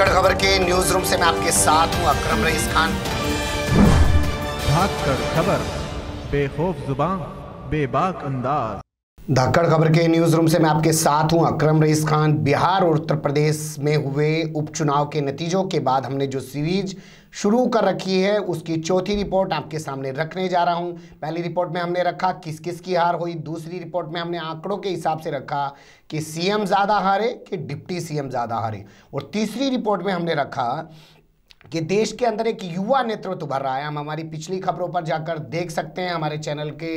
धाकड़ खबर के news room से मैं आपके साथ हूं अक्रम रईस खान भाग खबर बेखौफ जुबान बेबाक अंदाज धक्कड़ खबर के न्यूज रूम से मैं आपके साथ हूं अकरम रईस खान बिहार और उत्तर प्रदेश में हुए उपचुनाव के नतीजों के बाद हमने जो सीरीज शुरू कर रखी है उसकी चौथी रिपोर्ट आपके सामने रखने जा रहा हूं पहली रिपोर्ट में हमने रखा किस किस की हार हुई दूसरी रिपोर्ट में हमने आंकड़ों के हिसाब से रखा कि सीएम ज़्यादा हारे कि डिप्टी सीएम ज़्यादा हारे और तीसरी रिपोर्ट में हमने रखा कि देश के अंदर एक युवा नेतृत्व भर रहा है हम हमारी पिछली खबरों पर जाकर देख सकते हैं हमारे चैनल के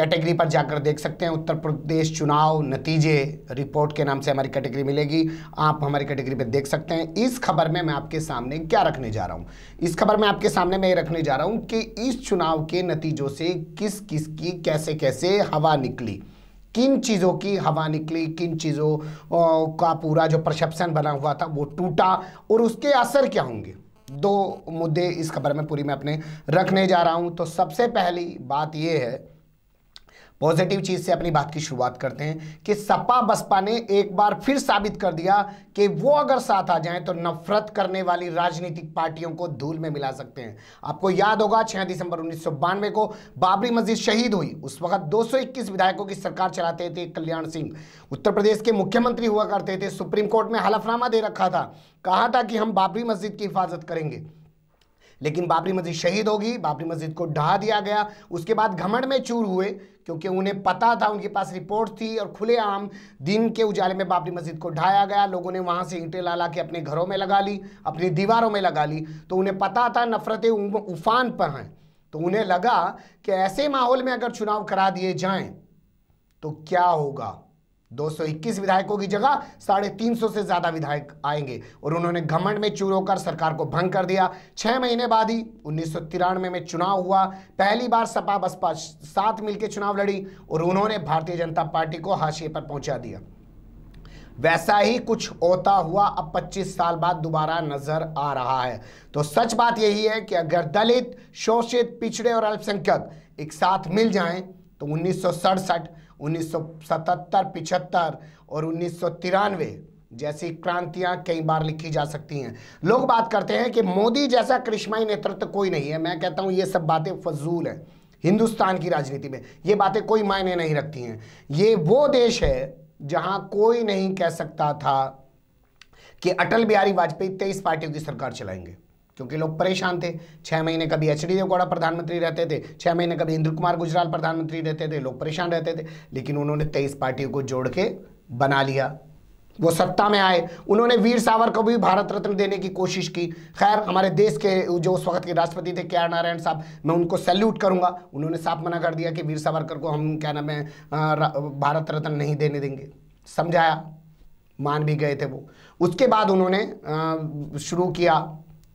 कैटेगरी पर जाकर देख सकते हैं उत्तर प्रदेश चुनाव नतीजे रिपोर्ट के नाम से हमारी कैटेगरी मिलेगी आप हमारी कैटेगरी पर देख सकते हैं इस खबर में मैं आपके सामने क्या रखने जा रहा हूँ इस खबर में आपके सामने मैं ये रखने जा रहा हूँ कि इस चुनाव के नतीजों से किस किस की कैसे कैसे हवा निकली किन चीज़ों की हवा निकली किन चीज़ों का पूरा जो परसेप्शन बना हुआ था वो टूटा और उसके असर क्या होंगे दो मुद्दे इस खबर में पूरी मैं अपने रखने जा रहा हूँ तो सबसे पहली बात ये है पॉजिटिव चीज से अपनी बात की शुरुआत करते हैं कि सपा बसपा ने एक बार फिर साबित कर दिया कि वो अगर साथ आ जाएं तो नफरत करने वाली राजनीतिक पार्टियों को धूल में मिला सकते हैं आपको याद होगा 6 दिसंबर उन्नीस को बाबरी मस्जिद शहीद हुई उस वक्त 221 विधायकों की सरकार चलाते थे कल्याण सिंह उत्तर प्रदेश के मुख्यमंत्री हुआ करते थे सुप्रीम कोर्ट में हलफनामा दे रखा था कहा था कि हम बाबरी मस्जिद की हिफाजत करेंगे लेकिन बाबरी मस्जिद शहीद होगी बाबरी मस्जिद को ढहा दिया गया उसके बाद घमंड में चूर हुए क्योंकि उन्हें पता था उनके पास रिपोर्ट थी और खुलेआम दिन के उजाले में बाबरी मस्जिद को ढाया गया लोगों ने वहाँ से ईंटें ला ला के अपने घरों में लगा ली अपनी दीवारों में लगा ली तो उन्हें पता था नफरतें उफान पर हैं तो उन्हें लगा कि ऐसे माहौल में अगर चुनाव करा दिए जाएं तो क्या होगा 221 विधायकों की जगह साढ़े तीन से ज्यादा विधायक आएंगे और उन्होंने घमंड में चूर होकर सरकार को भंग कर दिया छह महीने बाद ही उन्नीस में, में चुनाव हुआ पहली बार सपा बसपा साथ मिलकर चुनाव लड़ी और उन्होंने भारतीय जनता पार्टी को हाशिए पर पहुंचा दिया वैसा ही कुछ होता हुआ अब 25 साल बाद दोबारा नजर आ रहा है तो सच बात यही है कि अगर दलित शोषित पिछड़े और अल्पसंख्यक एक साथ मिल जाएं तो उन्नीस उन्नीस सौ सतहत्तर पिछहत्तर और उन्नीस सौ तिरानवे जैसी क्रांतियां कई बार लिखी जा सकती हैं लोग बात करते हैं कि मोदी जैसा कृष्माई नेतृत्व कोई नहीं है मैं कहता हूं ये सब बातें फजूल हैं हिंदुस्तान की राजनीति में ये बातें कोई मायने नहीं रखती हैं ये वो देश है जहां कोई नहीं कह सकता था कि अटल बिहारी वाजपेयी तेईस पार्टियों की सरकार चलाएंगे क्योंकि लोग परेशान थे छः महीने कभी एच डी देवगौड़ा प्रधानमंत्री रहते थे छः महीने कभी इंद्र कुमार गुजराल प्रधानमंत्री रहते थे लोग परेशान रहते थे लेकिन उन्होंने तेईस पार्टियों को जोड़ के बना लिया वो सत्ता में आए उन्होंने वीर सावर को भी भारत रत्न देने की कोशिश की खैर हमारे देश के जो उस वक्त के राष्ट्रपति थे के आर नारायण साहब मैं उनको सैल्यूट करूंगा उन्होंने साफ मना कर दिया कि वीर सावरकर को हम क्या नाम है भारत रत्न नहीं देने देंगे समझाया मान भी गए थे वो उसके बाद उन्होंने शुरू किया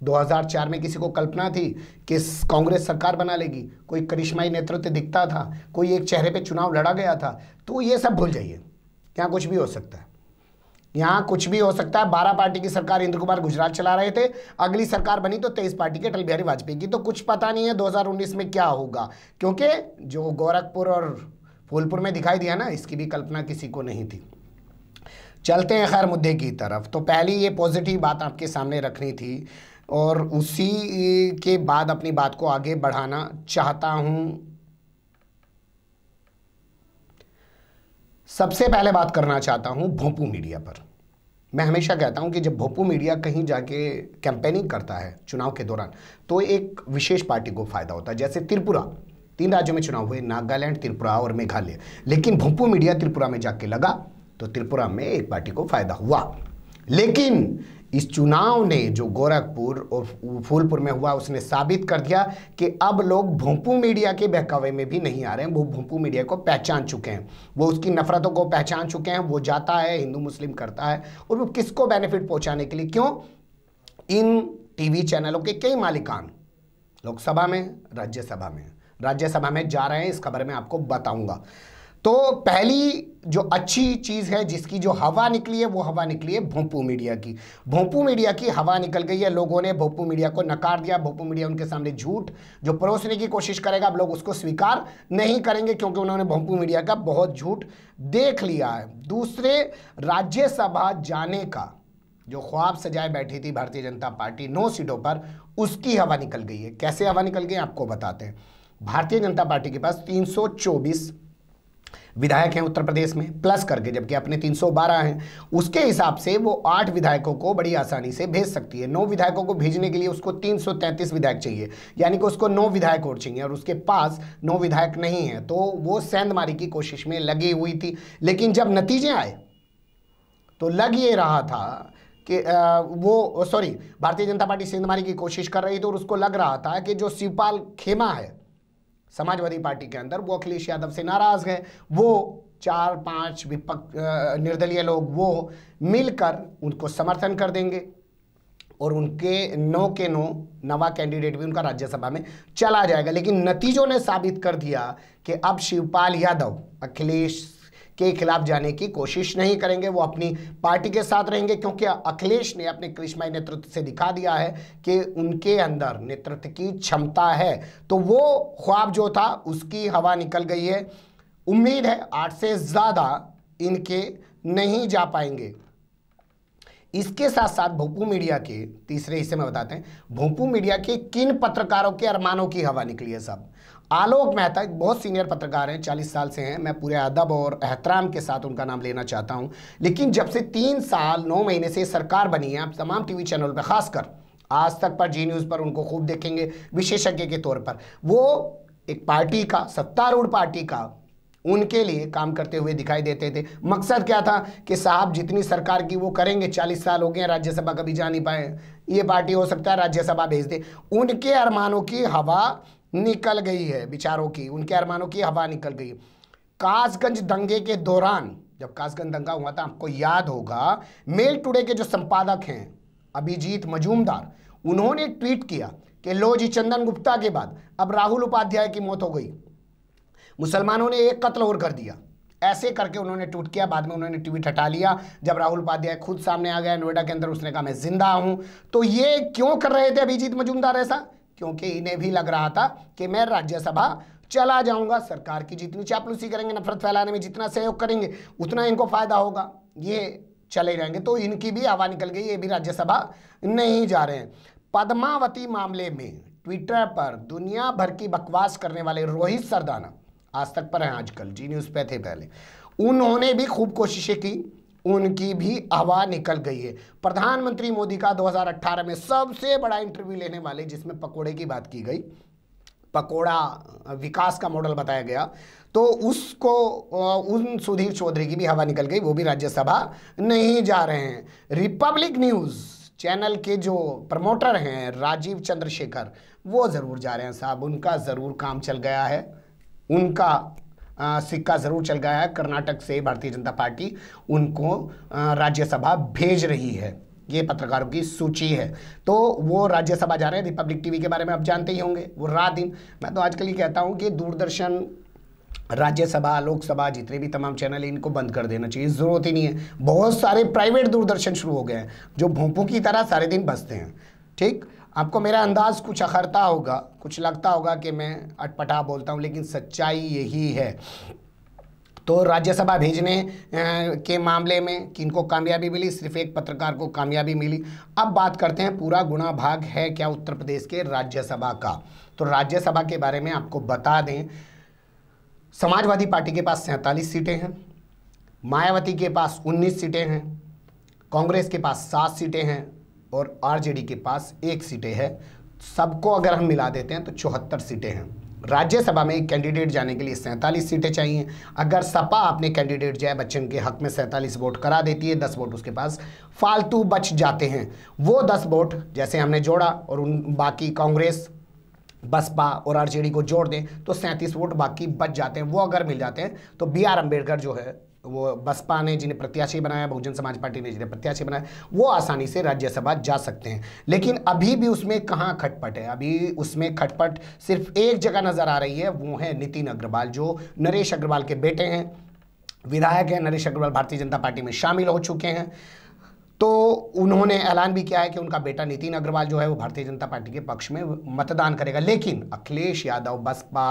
2004 में किसी को कल्पना थी कि कांग्रेस सरकार बना लेगी कोई करिश्माई नेतृत्व दिखता था कोई एक चेहरे पे चुनाव लड़ा गया था तो ये सब भूल जाइए यहाँ कुछ भी हो सकता है यहाँ कुछ भी हो सकता है बारह पार्टी की सरकार इंद्र कुमार गुजरात चला रहे थे अगली सरकार बनी तो तेईस पार्टी के अटल बिहारी वाजपेयी की तो कुछ पता नहीं है दो में क्या होगा क्योंकि जो गोरखपुर और फूलपुर में दिखाई दिया ना इसकी भी कल्पना किसी को नहीं थी चलते हैं खैर मुद्दे की तरफ तो पहली ये पॉजिटिव बात आपके सामने रखनी थी और उसी के बाद अपनी बात को आगे बढ़ाना चाहता हूं सबसे पहले बात करना चाहता हूं भोपू मीडिया पर मैं हमेशा कहता हूं कि जब भोपू मीडिया कहीं जाके कैंपेनिंग करता है चुनाव के दौरान तो एक विशेष पार्टी को फायदा होता है जैसे त्रिपुरा तीन राज्यों में चुनाव हुए नागालैंड त्रिपुरा और मेघालय लेकिन भोपू मीडिया त्रिपुरा में जाके लगा तो त्रिपुरा में एक पार्टी को फायदा हुआ लेकिन इस चुनाव ने जो गोरखपुर और फूलपुर में हुआ उसने साबित कर दिया कि अब लोग भोंपू मीडिया के बहकावे में भी नहीं आ रहे हैं वो भोंपू मीडिया को पहचान चुके हैं वो उसकी नफरतों को पहचान चुके हैं वो जाता है हिंदू मुस्लिम करता है और वो किसको बेनिफिट पहुंचाने के लिए क्यों इन टीवी चैनलों के कई मालिकान लोकसभा में राज्यसभा में राज्यसभा में जा रहे हैं इस खबर में आपको बताऊंगा तो पहली जो अच्छी चीज़ है जिसकी जो हवा निकली है वो हवा निकली है भोपू मीडिया की भोपू मीडिया की हवा निकल गई है लोगों ने भोपू मीडिया को नकार दिया भोपू मीडिया उनके सामने झूठ जो परोसने की कोशिश करेगा अब लोग उसको स्वीकार नहीं करेंगे क्योंकि उन्होंने भोपू मीडिया का बहुत झूठ देख लिया है दूसरे राज्यसभा जाने का जो ख्वाब सजाए बैठी थी भारतीय जनता पार्टी नौ सीटों पर उसकी हवा निकल गई है कैसे हवा निकल गई आपको बताते हैं भारतीय जनता पार्टी के पास तीन विधायक हैं उत्तर प्रदेश में प्लस करके जबकि अपने 312 हैं उसके हिसाब से वो आठ विधायकों को बड़ी आसानी से भेज सकती है नौ विधायकों को भेजने के लिए उसको 333 विधायक चाहिए यानी कि उसको नौ विधायक और चाहिए और उसके पास नौ विधायक नहीं है तो वो सेंधमारी की कोशिश में लगी हुई थी लेकिन जब नतीजे आए तो लग ये रहा था कि वो सॉरी भारतीय जनता पार्टी सेंधमारी की कोशिश कर रही थी और उसको लग रहा था कि जो शिवपाल खेमा है समाजवादी पार्टी के अंदर वो अखिलेश यादव से नाराज है वो चार पांच विपक्ष निर्दलीय लोग वो मिलकर उनको समर्थन कर देंगे और उनके नौ के नौ नवा कैंडिडेट भी उनका राज्यसभा में चला जाएगा लेकिन नतीजों ने साबित कर दिया कि अब शिवपाल यादव अखिलेश के खिलाफ जाने की कोशिश नहीं करेंगे वो अपनी पार्टी के साथ रहेंगे क्योंकि अखिलेश ने अपने कृष्णमाई नेतृत्व से दिखा दिया है कि उनके अंदर नेतृत्व की क्षमता है तो वो ख्वाब जो था उसकी हवा निकल गई है उम्मीद है आठ से ज़्यादा इनके नहीं जा पाएंगे इसके साथ साथ भोपू मीडिया के तीसरे हिस्से में बताते हैं भोपू मीडिया के किन पत्रकारों के अरमानों की हवा निकली है साहब आलोक मेहता एक बहुत सीनियर पत्रकार हैं चालीस साल से हैं मैं पूरे अदब और एहतराम के साथ उनका नाम लेना चाहता हूं लेकिन जब से तीन साल नौ महीने से सरकार बनी है आप तमाम टीवी चैनल पर खासकर आज तक पर जी न्यूज़ पर उनको खूब देखेंगे विशेषज्ञ के तौर पर वो एक पार्टी का सत्तारूढ़ पार्टी का उनके लिए काम करते हुए दिखाई देते थे मकसद क्या था कि साहब जितनी सरकार की वो करेंगे चालीस साल हो गए राज्यसभा कभी जा नहीं पाए ये पार्टी हो सकता है राज्यसभा भेज दे उनके अरमानों की हवा निकल गई है विचारों की उनके अरमानों की हवा निकल गई कासगंज दंगे के दौरान जब कासगंज दंगा हुआ था आपको याद होगा मेल टुडे के जो संपादक हैं अभिजीत मजूमदार उन्होंने ट्वीट किया कि लो जी चंदन गुप्ता के बाद अब राहुल उपाध्याय की मौत हो गई मुसलमानों ने एक कत्ल और कर दिया ऐसे करके उन्होंने ट्वीट किया बाद में उन्होंने ट्वीट हटा लिया जब राहुल उपाध्याय खुद सामने आ गया नोएडा के अंदर उसने कहा मैं जिंदा हूं तो ये क्यों कर रहे थे अभिजीत मजूमदार ऐसा क्योंकि इन्हें भी लग रहा था कि मैं राज्यसभा चला जाऊंगा सरकार की जितनी चापलूसी करेंगे नफरत फैलाने में जितना सहयोग करेंगे उतना इनको फायदा होगा ये चले रहेंगे तो इनकी भी हवा निकल गई ये भी राज्यसभा नहीं जा रहे हैं पद्मावती मामले में ट्विटर पर दुनिया भर की बकवास करने वाले रोहित सरदाना आज तक पर हैं आजकल जी न्यूज़ पे थे पहले उन्होंने भी खूब कोशिशें की उनकी भी हवा निकल गई है प्रधानमंत्री मोदी का 2018 में सबसे बड़ा इंटरव्यू लेने वाले जिसमें पकोड़े की बात की गई पकोड़ा विकास का मॉडल बताया गया तो उसको उन सुधीर चौधरी की भी हवा निकल गई वो भी राज्यसभा नहीं जा रहे हैं रिपब्लिक न्यूज़ चैनल के जो प्रमोटर हैं राजीव चंद्रशेखर वो ज़रूर जा रहे हैं साहब उनका ज़रूर काम चल गया है उनका सिक्का ज़रूर चल गया है कर्नाटक से भारतीय जनता पार्टी उनको राज्यसभा भेज रही है ये पत्रकारों की सूची है तो वो राज्यसभा जा रहे हैं रिपब्लिक टीवी के बारे में आप जानते ही होंगे वो रात दिन मैं तो आजकल ये कहता हूँ कि दूरदर्शन राज्यसभा लोकसभा जितने भी तमाम चैनल हैं इनको बंद कर देना चाहिए ज़रूरत ही नहीं है बहुत सारे प्राइवेट दूरदर्शन शुरू हो गए हैं जो भोंपू की तरह सारे दिन बसते हैं ठीक आपको मेरा अंदाज़ कुछ अखरता होगा कुछ लगता होगा कि मैं अटपटा बोलता हूँ लेकिन सच्चाई यही है तो राज्यसभा भेजने के मामले में किनको कामयाबी मिली सिर्फ एक पत्रकार को कामयाबी मिली अब बात करते हैं पूरा गुणा भाग है क्या उत्तर प्रदेश के राज्यसभा का तो राज्यसभा के बारे में आपको बता दें समाजवादी पार्टी के पास सैंतालीस सीटें हैं मायावती के पास उन्नीस सीटें हैं कांग्रेस के पास सात सीटें हैं और आरजेडी के पास एक सीटें हैं सबको अगर हम मिला देते हैं तो चौहत्तर सीटें हैं राज्यसभा में एक कैंडिडेट जाने के लिए सैंतालीस सीटें चाहिए अगर सपा अपने कैंडिडेट जाए बच्चन के हक में सैंतालीस वोट करा देती है दस वोट उसके पास फालतू बच जाते हैं वो दस वोट जैसे हमने जोड़ा और उन बाकी कांग्रेस बसपा और आरजेडी को जोड़ दें तो सैंतीस वोट बाकी बच जाते हैं वो अगर मिल जाते हैं तो बी आर अम्बेडकर जो है वो बसपा ने जिन्हें प्रत्याशी बनाया बहुजन समाज पार्टी ने जिन्हें प्रत्याशी बनाया वो आसानी से राज्यसभा जा सकते हैं लेकिन अभी भी उसमें कहाँ खटपट है अभी उसमें खटपट सिर्फ एक जगह नज़र आ रही है वो है नितिन अग्रवाल जो नरेश अग्रवाल के बेटे हैं विधायक हैं नरेश अग्रवाल भारतीय जनता पार्टी में शामिल हो चुके हैं तो उन्होंने हम्म। ऐलान भी किया है कि उनका बेटा नितिन अग्रवाल जो है वो भारतीय जनता पार्टी के पक्ष में मतदान करेगा लेकिन अखिलेश यादव बसपा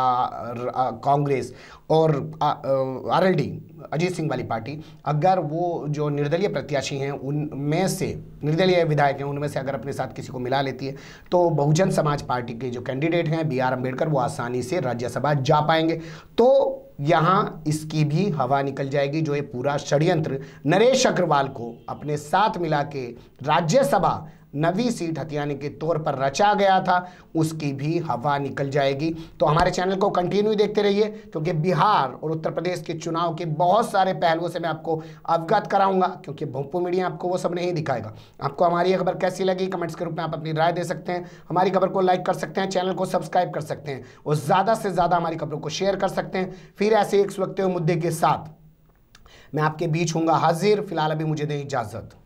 कांग्रेस और आरएलडी अजीत सिंह वाली पार्टी अगर वो जो निर्दलीय प्रत्याशी हैं उनमें से निर्दलीय विधायक हैं उनमें से अगर अपने साथ किसी को मिला लेती है तो बहुजन समाज पार्टी के जो कैंडिडेट हैं बी आर अम्बेडकर वो आसानी से राज्यसभा जा पाएंगे तो यहां इसकी भी हवा निकल जाएगी जो ये पूरा षड्यंत्र नरेश अग्रवाल को अपने साथ मिला के राज्यसभा नवी सीट हथियाने के तौर पर रचा गया था उसकी भी हवा निकल जाएगी तो हमारे चैनल को कंटिन्यू देखते रहिए क्योंकि बिहार और उत्तर प्रदेश के चुनाव के बहुत सारे पहलुओं से मैं आपको अवगत कराऊंगा क्योंकि भोपू मीडिया आपको वो सब नहीं दिखाएगा आपको हमारी खबर कैसी लगी कमेंट्स के रूप में आप अपनी राय दे सकते हैं हमारी खबर को लाइक कर सकते हैं चैनल को सब्सक्राइब कर सकते हैं और ज़्यादा से ज़्यादा हमारी खबरों को शेयर कर सकते हैं फिर ऐसे एक हुए मुद्दे के साथ मैं आपके बीच हूँ हाजिर फिलहाल अभी मुझे दें इजाज़त